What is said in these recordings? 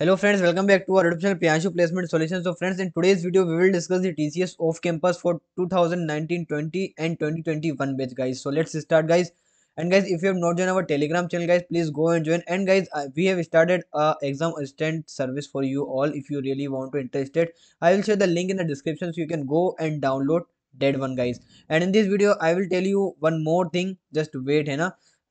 Hello friends, welcome back to our YouTube channel Placement Solutions. So friends, in today's video, we will discuss the TCS off campus for 2019-20 and 2021 batch guys. So let's start guys. And guys, if you have not joined our Telegram channel guys, please go and join. And guys, we have started a exam assistant service for you all if you really want to interested. I will share the link in the description so you can go and download that one guys. And in this video, I will tell you one more thing. Just wait, hai na.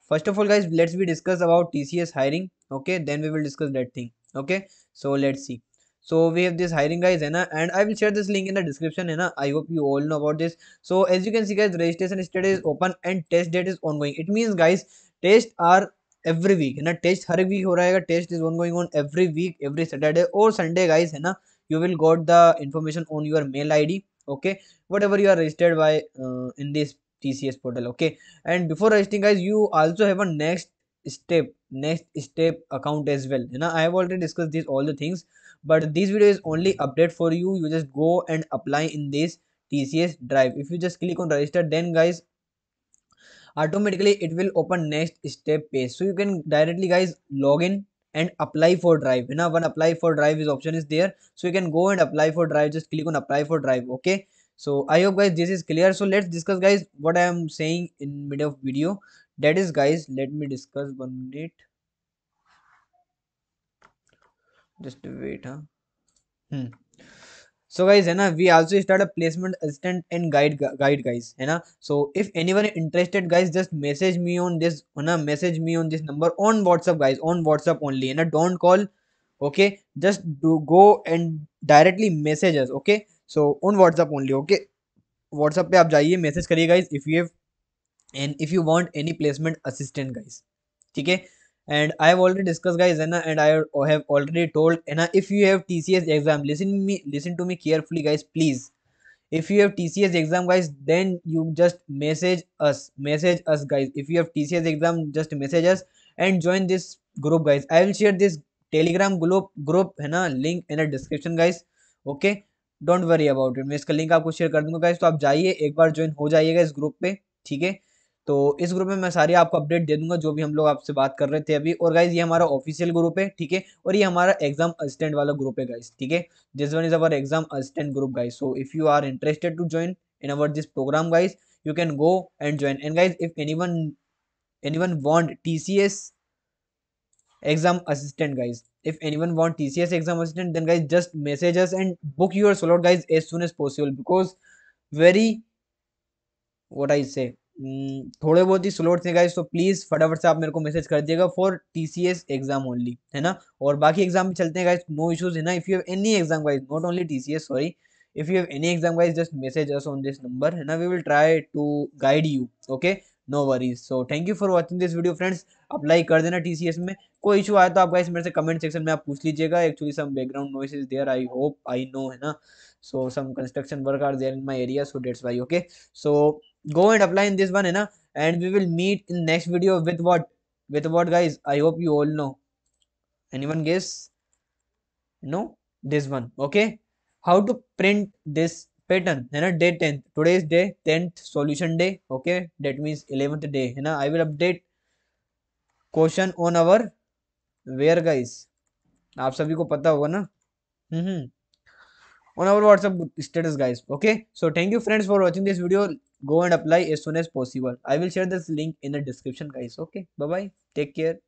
First of all guys, let's we discuss about TCS hiring. Okay, then we will discuss that thing okay so let's see so we have this hiring guys henna and i will share this link in the description and i hope you all know about this so as you can see guys registration state is open and test date is ongoing it means guys test are every week, है ना Test हर week हो रहा Test is ongoing on every week, every Saturday or Sunday, guys, Sunday guys है ना you will got the information on your okay whatever you are registered by uh, in this tcs portal okay and before registering guys you also have a next step next step account as well you know i have already discussed these all the things but this video is only update for you you just go and apply in this tcs drive if you just click on register then guys automatically it will open next step page so you can directly guys log in and apply for drive you know when apply for drive is option is there so you can go and apply for drive just click on apply for drive okay so i hope guys this is clear so let's discuss guys what i am saying in middle of video that is guys let me discuss one minute just wait huh hmm so guys है ना we also start a placement assistant and guide guide guys है ना so if anyone interested guys just message me on this है ना message me on this number on WhatsApp guys on WhatsApp only है ना don't call okay just do go and directly message us okay so on WhatsApp only okay WhatsApp पे आप जाइए message करिए guys if you have and if you want any placement assistant guys ठीक है and I have already discuss guys है ना and I have already told है ना if you have T C S exam listen to me carefully guys please if you have T C S exam guys then you just message us message us guys if you have T C S exam just message us and join this group guys I will share this Telegram group group है ना link in a description guys okay don't worry about it मैं इसका link आपको share कर दूंगा guys तो आप जाइए एक बार ज्वाइन हो जाइएगा इस ग्रुप पे ठीक है तो इस ग्रुप में मैं सारी आपको अपडेट दे दूंगा जो भी हम लोग आपसे बात कर रहे थे अभी और गाइज ये हमारा ऑफिशियल ग्रुप है ठीक है और ये हमारा एग्जाम असिस्टेंट वाला ग्रुप है गाइज ठीक है this one is our exam assistant group guys so if you are interested to join in our this program guys you can go and join and guys if any one any one want T C S guys if any one want T C S exam assistant then guys just message and book your slot guys as soon as possible because very what I say hmm, थोड़े बहुत ही slots थे guys तो please फटाफट से आप मेरे को मैसेज कर दिएगा for T C S exam only है ना और बाकी एग्जाम चलते हैं गाइज नो इशूज़ है ना if you have any exam wise not only T C S sorry you have any exam wise just message us on this number है ना we will try to guide you okay no worries so thank you for watching this video friends apply कर देना TCS में कोई issue आया तो आप guys मेरे से कमेंट सेक्शन में आप पूछ लीजिएगा actually some background noise is there I hope I know है ना so some construction work are there in my area so that's why okay so go and apply in this one and and we will meet in next video with what with what guys i hope you all know anyone guess no this one okay how to print this pattern you know day 10th today is day 10th solution day okay that means 11th day you know i will update question on our where, guys. आप सभी को पता होगा ना hmm on our WhatsApp status guys okay so thank you friends for watching this go and apply as soon as possible i will share this link in the description guys okay bye bye take care